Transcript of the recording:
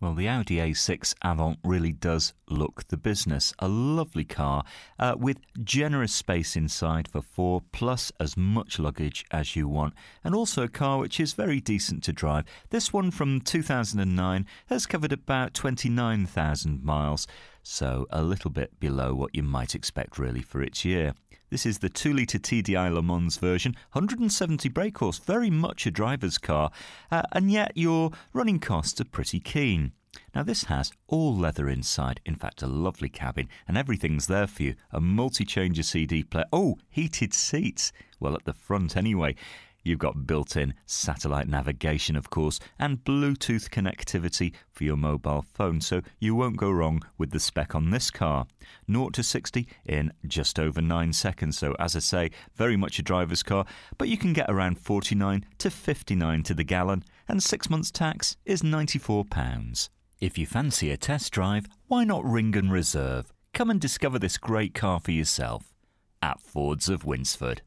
Well, the Audi A6 Avant really does look the business. A lovely car uh, with generous space inside for four, plus as much luggage as you want, and also a car which is very decent to drive. This one from 2009 has covered about 29,000 miles so a little bit below what you might expect really for its year. This is the 2 litre TDI Le Mans version, 170 brake horse, very much a driver's car, uh, and yet your running costs are pretty keen. Now, this has all leather inside, in fact, a lovely cabin, and everything's there for you a multi changer CD player. Oh, heated seats! Well, at the front anyway. You've got built in satellite navigation, of course, and Bluetooth connectivity for your mobile phone, so you won't go wrong with the spec on this car. 0 to 60 in just over 9 seconds, so as I say, very much a driver's car, but you can get around 49 to 59 to the gallon, and six months' tax is £94. If you fancy a test drive, why not ring and reserve? Come and discover this great car for yourself at Fords of Winsford.